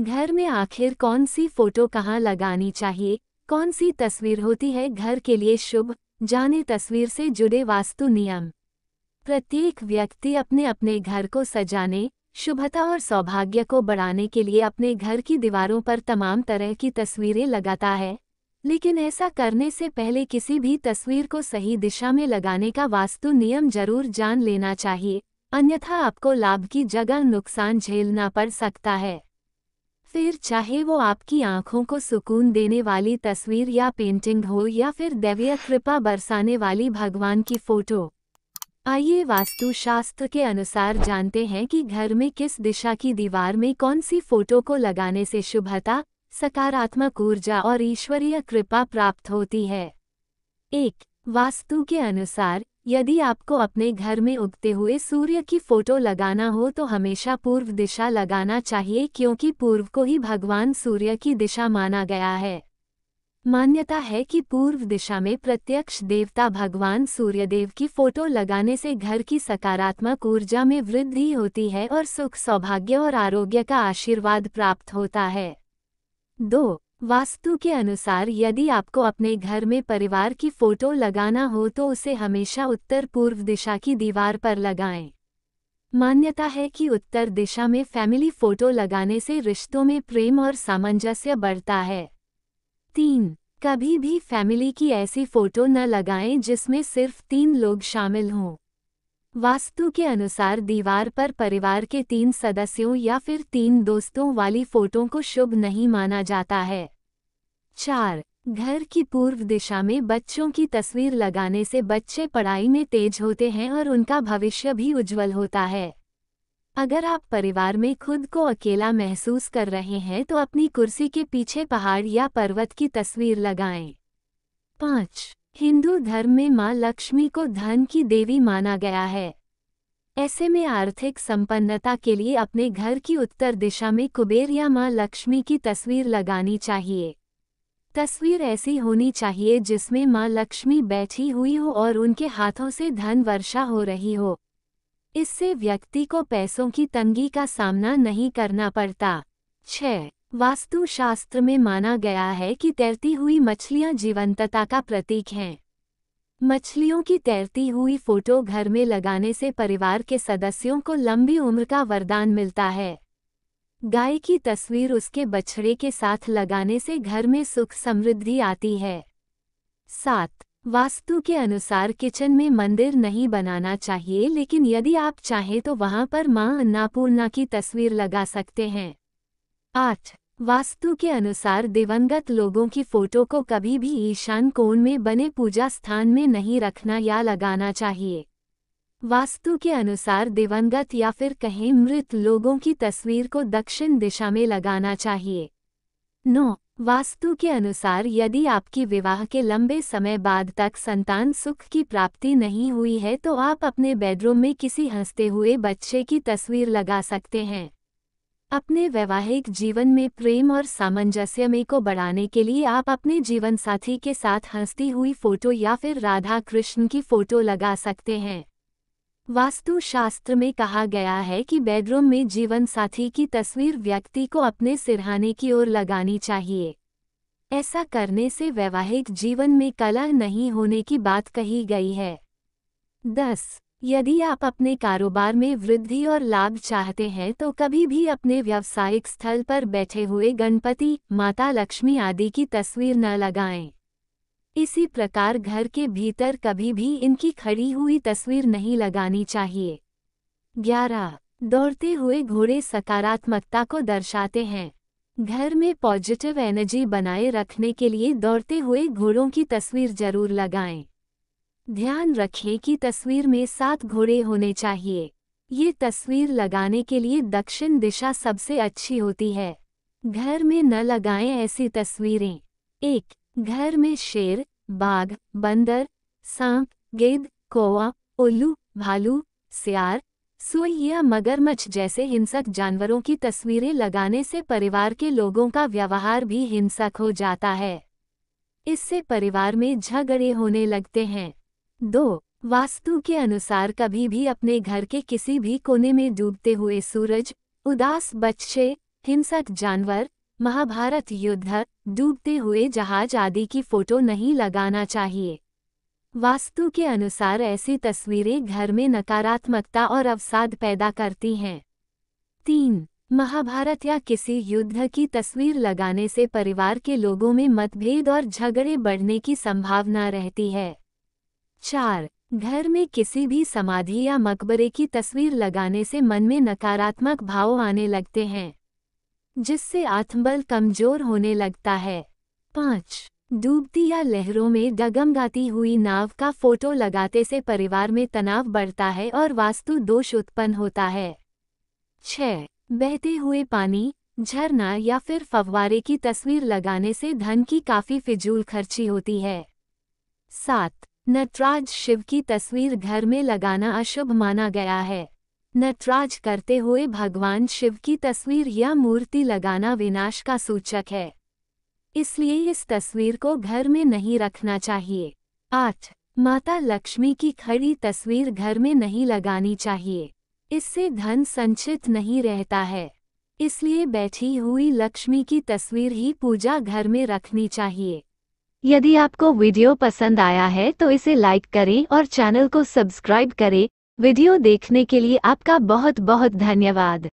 घर में आखिर कौन सी फोटो कहाँ लगानी चाहिए कौन सी तस्वीर होती है घर के लिए शुभ जाने तस्वीर से जुड़े वास्तु नियम प्रत्येक व्यक्ति अपने अपने घर को सजाने शुभता और सौभाग्य को बढ़ाने के लिए अपने घर की दीवारों पर तमाम तरह की तस्वीरें लगाता है लेकिन ऐसा करने से पहले किसी भी तस्वीर को सही दिशा में लगाने का वास्तु नियम जरूर जान लेना चाहिए अन्यथा आपको लाभ की जगह नुकसान झेलना पड़ सकता है फिर चाहे वो आपकी आंखों को सुकून देने वाली तस्वीर या पेंटिंग हो या फिर दैवीय कृपा बरसाने वाली भगवान की फोटो आइए वास्तु शास्त्र के अनुसार जानते हैं कि घर में किस दिशा की दीवार में कौन सी फोटो को लगाने से शुभता सकारात्मक ऊर्जा और ईश्वरीय कृपा प्राप्त होती है एक वास्तु के अनुसार यदि आपको अपने घर में उगते हुए सूर्य की फोटो लगाना हो तो हमेशा पूर्व दिशा लगाना चाहिए क्योंकि पूर्व को ही भगवान सूर्य की दिशा माना गया है मान्यता है कि पूर्व दिशा में प्रत्यक्ष देवता भगवान सूर्यदेव की फोटो लगाने से घर की सकारात्मक ऊर्जा में वृद्धि होती है और सुख सौभाग्य और आरोग्य का आशीर्वाद प्राप्त होता है दो वास्तु के अनुसार यदि आपको अपने घर में परिवार की फोटो लगाना हो तो उसे हमेशा उत्तर पूर्व दिशा की दीवार पर लगाएं। मान्यता है कि उत्तर दिशा में फैमिली फोटो लगाने से रिश्तों में प्रेम और सामंजस्य बढ़ता है तीन कभी भी फैमिली की ऐसी फोटो न लगाएं जिसमें सिर्फ तीन लोग शामिल हों वास्तु के अनुसार दीवार पर परिवार के तीन सदस्यों या फिर तीन दोस्तों वाली फोटो को शुभ नहीं माना जाता है चार घर की पूर्व दिशा में बच्चों की तस्वीर लगाने से बच्चे पढ़ाई में तेज होते हैं और उनका भविष्य भी उज्जवल होता है अगर आप परिवार में खुद को अकेला महसूस कर रहे हैं तो अपनी कुर्सी के पीछे पहाड़ या पर्वत की तस्वीर लगाएं। पाँच हिंदू धर्म में मां लक्ष्मी को धन की देवी माना गया है ऐसे में आर्थिक संपन्नता के लिए अपने घर की उत्तर दिशा में कुबेर या मां लक्ष्मी की तस्वीर लगानी चाहिए तस्वीर ऐसी होनी चाहिए जिसमें मां लक्ष्मी बैठी हुई हो और उनके हाथों से धन वर्षा हो रही हो इससे व्यक्ति को पैसों की तंगी का सामना नहीं करना पड़ता छः वास्तुशास्त्र में माना गया है कि तैरती हुई मछलियां जीवंतता का प्रतीक हैं मछलियों की तैरती हुई फोटो घर में लगाने से परिवार के सदस्यों को लंबी उम्र का वरदान मिलता है गाय की तस्वीर उसके बछड़े के साथ लगाने से घर में सुख समृद्धि आती है सात वास्तु के अनुसार किचन में मंदिर नहीं बनाना चाहिए लेकिन यदि आप चाहें तो वहां पर मां अन्नापूर्णा की तस्वीर लगा सकते हैं आठ वास्तु के अनुसार दिवंगत लोगों की फोटो को कभी भी ईशान कोण में बने पूजा स्थान में नहीं रखना या लगाना चाहिए वास्तु के अनुसार दिवंगत या फिर कहें मृत लोगों की तस्वीर को दक्षिण दिशा में लगाना चाहिए नौ वास्तु के अनुसार यदि आपकी विवाह के लंबे समय बाद तक संतान सुख की प्राप्ति नहीं हुई है तो आप अपने बेडरूम में किसी हंसते हुए बच्चे की तस्वीर लगा सकते हैं अपने वैवाहिक जीवन में प्रेम और सामंजस्य में को बढ़ाने के लिए आप अपने जीवन साथी के साथ हंसती हुई फोटो या फिर राधा कृष्ण की फोटो लगा सकते हैं वास्तुशास्त्र में कहा गया है कि बेडरूम में जीवन साथी की तस्वीर व्यक्ति को अपने सिरहाने की ओर लगानी चाहिए ऐसा करने से वैवाहिक जीवन में कलह नहीं होने की बात कही गई है दस यदि आप अपने कारोबार में वृद्धि और लाभ चाहते हैं तो कभी भी अपने व्यावसायिक स्थल पर बैठे हुए गणपति माता लक्ष्मी आदि की तस्वीर न लगाएं। इसी प्रकार घर के भीतर कभी भी इनकी खड़ी हुई तस्वीर नहीं लगानी चाहिए ग्यारह दौड़ते हुए घोड़े सकारात्मकता को दर्शाते हैं घर में पॉजिटिव एनर्जी बनाए रखने के लिए दौड़ते हुए घोड़ों की तस्वीर जरूर लगाएं। ध्यान रखें कि तस्वीर में सात घोड़े होने चाहिए ये तस्वीर लगाने के लिए दक्षिण दिशा सबसे अच्छी होती है घर में न लगाएं ऐसी तस्वीरें एक घर में शेर बाघ बंदर सांप गेद कोआ उल्लू भालू सियार सुई या मगरमच्छ जैसे हिंसक जानवरों की तस्वीरें लगाने से परिवार के लोगों का व्यवहार भी हिंसक हो जाता है इससे परिवार में झगड़े होने लगते हैं दो वास्तु के अनुसार कभी भी अपने घर के किसी भी कोने में डूबते हुए सूरज उदास बच्चे हिंसक जानवर महाभारत युद्ध डूबते हुए जहाज आदि की फोटो नहीं लगाना चाहिए वास्तु के अनुसार ऐसी तस्वीरें घर में नकारात्मकता और अवसाद पैदा करती हैं तीन महाभारत या किसी युद्ध की तस्वीर लगाने से परिवार के लोगों में मतभेद और झगड़े बढ़ने की संभावना रहती है चार घर में किसी भी समाधि या मकबरे की तस्वीर लगाने से मन में नकारात्मक भाव आने लगते हैं जिससे आत्मबल कमजोर होने लगता है पाँच डूबती या लहरों में डगमगाती हुई नाव का फोटो लगाते से परिवार में तनाव बढ़ता है और वास्तु दोष उत्पन्न होता है छः बहते हुए पानी झरना या फिर फव्वारे की तस्वीर लगाने से धन की काफ़ी फिजूल खर्ची होती है सात नटराज शिव की तस्वीर घर में लगाना अशुभ माना गया है नटराज करते हुए भगवान शिव की तस्वीर या मूर्ति लगाना विनाश का सूचक है इसलिए इस तस्वीर को घर में नहीं रखना चाहिए आठ माता लक्ष्मी की खड़ी तस्वीर घर में नहीं लगानी चाहिए इससे धन संचित नहीं रहता है इसलिए बैठी हुई लक्ष्मी की तस्वीर ही पूजा घर में रखनी चाहिए यदि आपको वीडियो पसंद आया है तो इसे लाइक करें और चैनल को सब्सक्राइब करें वीडियो देखने के लिए आपका बहुत बहुत धन्यवाद